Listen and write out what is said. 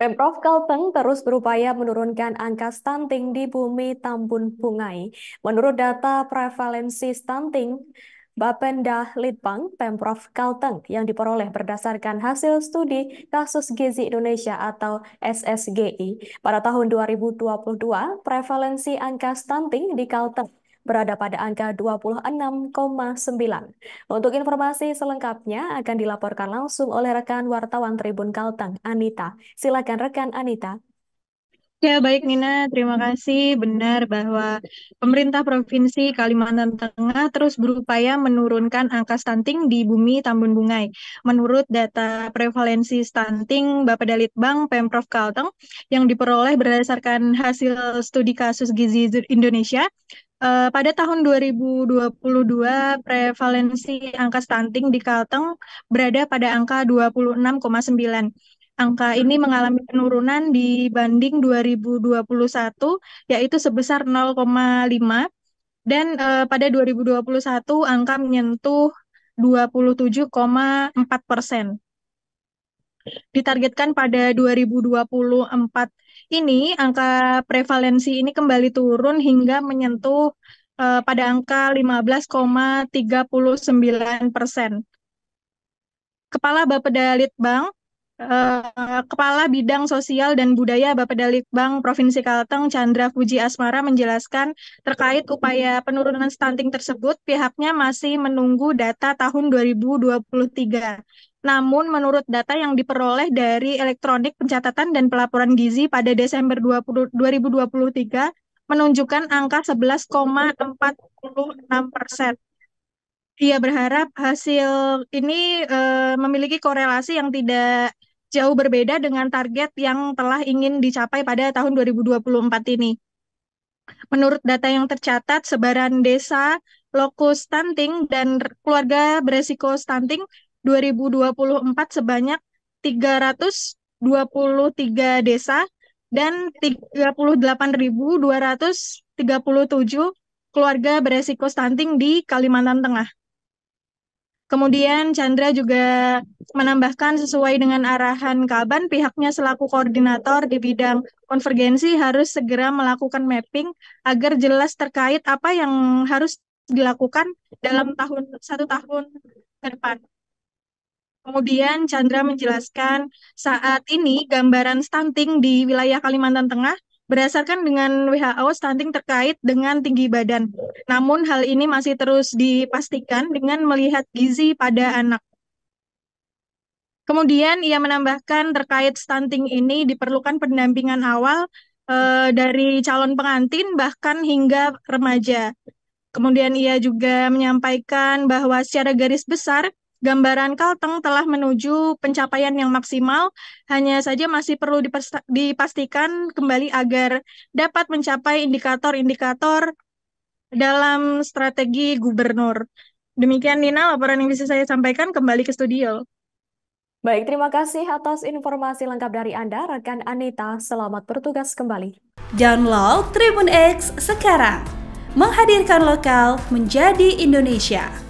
Pemprov Kalteng terus berupaya menurunkan angka stunting di bumi Tambun Bungai. Menurut data prevalensi stunting Bapenda Litbang Pemprov Kalteng yang diperoleh berdasarkan hasil studi kasus gizi Indonesia atau SSGI pada tahun 2022, prevalensi angka stunting di Kalteng berada pada angka 26,9. Untuk informasi selengkapnya akan dilaporkan langsung oleh rekan wartawan Tribun Kalteng, Anita. Silakan rekan Anita. Ya, baik Nina. Terima kasih. Benar bahwa pemerintah Provinsi Kalimantan Tengah terus berupaya menurunkan angka stunting di bumi Tambun Bungai. Menurut data prevalensi stunting Bapak Dalitbang Pemprov Kalteng yang diperoleh berdasarkan hasil studi kasus gizi Indonesia, Uh, pada tahun 2022, prevalensi angka stunting di Kalteng berada pada angka 26,9. Angka ini mengalami penurunan dibanding 2021, yaitu sebesar 0,5. Dan uh, pada 2021, angka menyentuh 27,4 persen ditargetkan pada 2024 ini angka prevalensi ini kembali turun hingga menyentuh uh, pada angka 15,39 persen. Kepala Bapeda Litbang Eh, Kepala Bidang Sosial dan Budaya Bapedalitbang Provinsi Kalteng Chandra Fuji Asmara menjelaskan terkait upaya penurunan stunting tersebut pihaknya masih menunggu data tahun 2023. Namun menurut data yang diperoleh dari elektronik pencatatan dan pelaporan gizi pada Desember 20, 2023 menunjukkan angka 11,46 persen. Ia berharap hasil ini uh, memiliki korelasi yang tidak jauh berbeda dengan target yang telah ingin dicapai pada tahun 2024 ini. Menurut data yang tercatat, sebaran desa, lokus stunting, dan keluarga beresiko stunting 2024 sebanyak 323 desa dan 38.237 keluarga beresiko stunting di Kalimantan Tengah. Kemudian Chandra juga menambahkan sesuai dengan arahan Kaban, pihaknya selaku koordinator di bidang konvergensi harus segera melakukan mapping agar jelas terkait apa yang harus dilakukan dalam tahun satu tahun ke depan. Kemudian Chandra menjelaskan saat ini gambaran stunting di wilayah Kalimantan Tengah berdasarkan dengan WHO stunting terkait dengan tinggi badan. Namun hal ini masih terus dipastikan dengan melihat gizi pada anak. Kemudian ia menambahkan terkait stunting ini diperlukan pendampingan awal eh, dari calon pengantin bahkan hingga remaja. Kemudian ia juga menyampaikan bahwa secara garis besar gambaran Kalteng telah menuju pencapaian yang maksimal, hanya saja masih perlu dipastikan kembali agar dapat mencapai indikator-indikator dalam strategi gubernur. Demikian Nina, laporan yang bisa saya sampaikan kembali ke studio. Baik, terima kasih atas informasi lengkap dari Anda, rekan Anita. Selamat bertugas kembali. Download Tribun X sekarang. Menghadirkan lokal menjadi Indonesia.